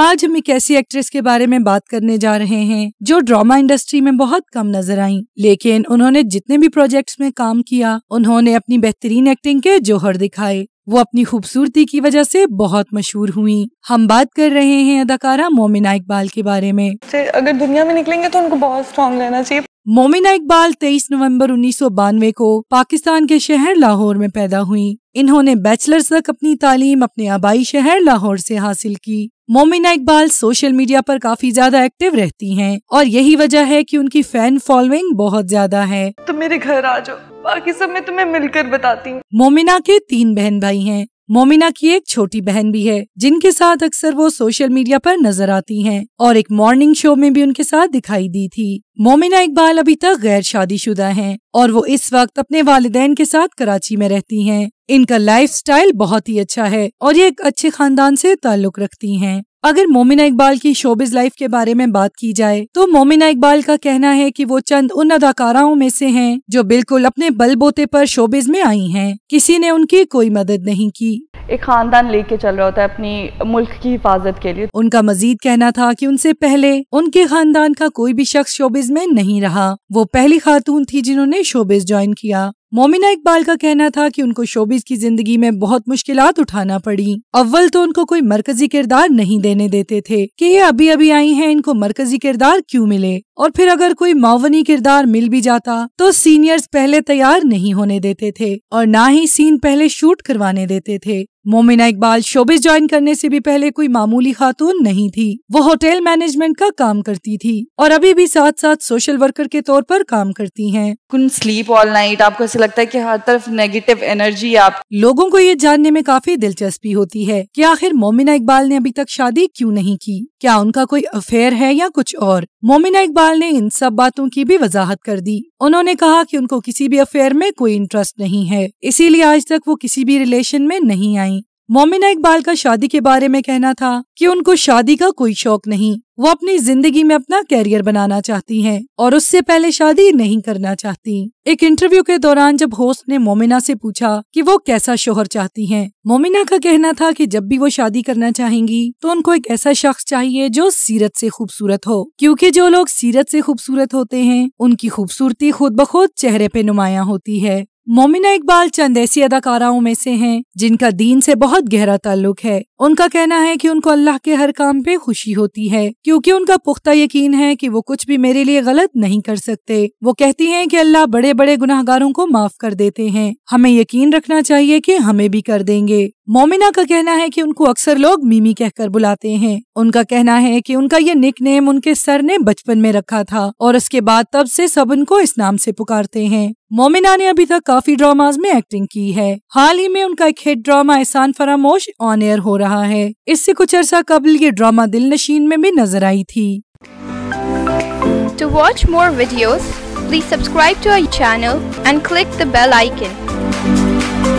आज हम एक ऐसी एक्ट्रेस के बारे में बात करने जा रहे हैं जो ड्रामा इंडस्ट्री में बहुत कम नजर आई लेकिन उन्होंने जितने भी प्रोजेक्ट्स में काम किया उन्होंने अपनी बेहतरीन एक्टिंग के जोहर दिखाए वो अपनी खूबसूरती की वजह से बहुत मशहूर हुई हम बात कर रहे हैं अदाकारा मोमिना इकबाल के बारे में अगर दुनिया में निकलेंगे तो उनको बहुत स्ट्रॉन्ग रहना चाहिए मोमिना इकबाल 23 नवंबर उन्नीस को पाकिस्तान के शहर लाहौर में पैदा हुई इन्होंने बैचलर्स तक अपनी तालीम अपने आबाई शहर लाहौर से हासिल की मोमिना इकबाल सोशल मीडिया पर काफी ज्यादा एक्टिव रहती हैं और यही वजह है कि उनकी फैन फॉलोइंग बहुत ज्यादा है तुम तो मेरे घर आ जाओ बाकी सब मैं तुम्हें मिलकर बताती हूँ मोमिना के तीन बहन भाई हैं मोमिना की एक छोटी बहन भी है जिनके साथ अक्सर वो सोशल मीडिया पर नजर आती हैं और एक मॉर्निंग शो में भी उनके साथ दिखाई दी थी मोमिना इकबाल अभी तक गैर शादीशुदा हैं और वो इस वक्त अपने वालदेन के साथ कराची में रहती हैं। इनका लाइफस्टाइल बहुत ही अच्छा है और ये एक अच्छे खानदान से ताल्लुक रखती हैं। अगर मोमिना इकबाल की शोबिज लाइफ के बारे में बात की जाए तो मोमिना इकबाल का कहना है कि वो चंद उन अदाकाराओं में से हैं जो बिल्कुल अपने बलबोते पर शोबिज में आई हैं किसी ने उनकी कोई मदद नहीं की एक खानदान लेके चल रहा होता है अपनी मुल्क की हिफाजत के लिए उनका मजीद कहना था कि उनसे पहले उनके खानदान का कोई भी शख्स शोबिज में नहीं रहा वो पहली खातून थी जिन्होंने शोबिज ज्वाइन किया मोमिना इकबाल का कहना था कि उनको शोबिस की जिंदगी में बहुत मुश्किल उठाना पड़ी अव्वल तो उनको कोई मरकजी किरदार नहीं देने देते थे कि ये अभी अभी आई हैं इनको मरकजी किरदार क्यों मिले और फिर अगर कोई मावनी किरदार मिल भी जाता तो सीनियर्स पहले तैयार नहीं होने देते थे और ना ही सीन पहले शूट करवाने देते थे मोमिना इकबाल शोबिस ज्वाइन करने से भी पहले कोई मामूली खातून नहीं थी वो होटल मैनेजमेंट का काम करती थी और अभी भी साथ साथ सोशल वर्कर के तौर पर काम करती हैं। कुन स्लीप ऑल नाइट आपको ऐसा लगता है कि हर तरफ नेगेटिव एनर्जी आप लोगों को ये जानने में काफी दिलचस्पी होती है कि आखिर मोमिना इकबाल ने अभी तक शादी क्यों नहीं की क्या उनका कोई अफेयर है या कुछ और मोमिना इकबाल अग्रवाल ने इन सब बातों की भी वजाहत कर दी उन्होंने कहा कि उनको किसी भी अफेयर में कोई इंटरेस्ट नहीं है इसीलिए आज तक वो किसी भी रिलेशन में नहीं आई मोमिना इकबाल का शादी के बारे में कहना था कि उनको शादी का कोई शौक नहीं वो अपनी जिंदगी में अपना कैरियर बनाना चाहती हैं और उससे पहले शादी नहीं करना चाहती एक इंटरव्यू के दौरान जब होस्ट ने मोमिना से पूछा कि वो कैसा शोहर चाहती हैं, मोमिना का कहना था कि जब भी वो शादी करना चाहेंगी तो उनको एक ऐसा शख्स चाहिए जो सीरत से खूबसूरत हो क्योंकि जो लोग सीरत से खूबसूरत होते हैं उनकी खूबसूरती खुद ब खुद चेहरे पे नुमाया होती है मोमिना इकबाल चंद ऐसी अदाकाराओं में से हैं जिनका दीन से बहुत गहरा ताल्लुक है उनका कहना है कि उनको अल्लाह के हर काम पे खुशी होती है क्योंकि उनका पुख्ता यकीन है कि वो कुछ भी मेरे लिए गलत नहीं कर सकते वो कहती हैं कि अल्लाह बड़े बड़े गुनाहगारों को माफ कर देते हैं हमें यकीन रखना चाहिए कि हमें भी कर देंगे मोमिना का कहना है कि उनको अक्सर लोग मीमी कहकर बुलाते हैं उनका कहना है कि उनका ये निक नेम उनके सर ने बचपन में रखा था और उसके बाद तब से सब उनको इस नाम से पुकारते हैं मोमिना ने अभी तक काफी ड्रामाज में एक्टिंग की है हाल ही में उनका एक हिट ड्रामा एहसान फरामोश ऑन एयर हो रहा है इससे कुछ अरसा कबल ये ड्रामा दिल नशीन में भी नजर आई थी to watch more video please subscribe to I channel and click the bell icon